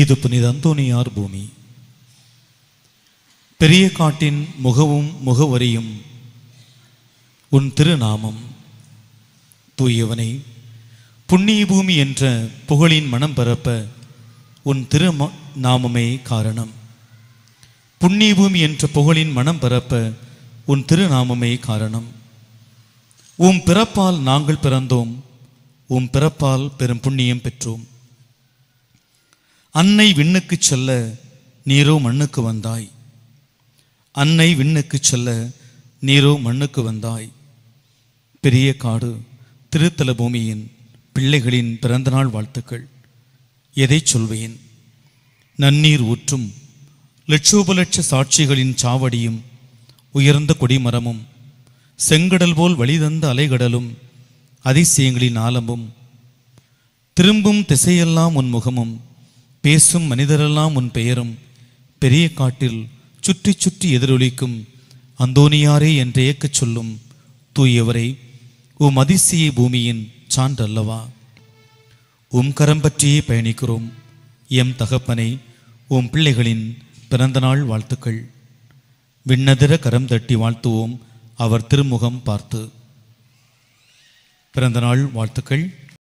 இது புனித அந்தோனியார் பூமி பெரிய காட்டின் முகவும் முகவரியும் உன் திருநாமம் தூயவனை புண்ணிய பூமி என்ற புகழின் மனம் பரப்ப உன் திரு நாமமே காரணம் புண்ணிய பூமி என்ற புகழின் மனம் பரப்ப உன் திருநாமமே காரணம் உம் பிறப்பால் நாங்கள் பிறந்தோம் உம் பிறப்பால் பெரும் புண்ணியம் பெற்றோம் அன்னை விண்ணுக்கு செல்ல நீரோ மண்ணுக்கு வந்தாய் அன்னை விண்ணுக்கு செல்ல நீரோ மண்ணுக்கு வந்தாய் பெரிய காடு திருத்தல பூமியின் பிள்ளைகளின் பிறந்தநாள் வாழ்த்துக்கள் எதை சொல்வேன் நன்னீர் ஊற்றும் லட்சோபலட்ச சாட்சிகளின் சாவடியும் உயர்ந்த கொடிமரமும் செங்கடல் போல் வழிதந்த அலைகடலும் அதிசயங்களின் ஆலம்பும் திரும்பும் திசையெல்லாம் உன் முகமும் பேசும் மனிதரெல்லாம் உன் பெயரும் பெரிய காட்டில் சுற்றி சுற்றி எதிரொலிக்கும் அந்தோனியாரே என்று ஏக்கச் சொல்லும் தூயவரை உம் அதிசய பூமியின் சான்றல்லவா உம் கரம் பற்றியே பயணிக்கிறோம் எம் தகப்பனை உம் பிள்ளைகளின் பிறந்தநாள் வாழ்த்துக்கள் விண்ணதிர கரம் தட்டி வாழ்த்துவோம் அவர் திருமுகம் பார்த்து பிறந்தநாள் வாழ்த்துக்கள்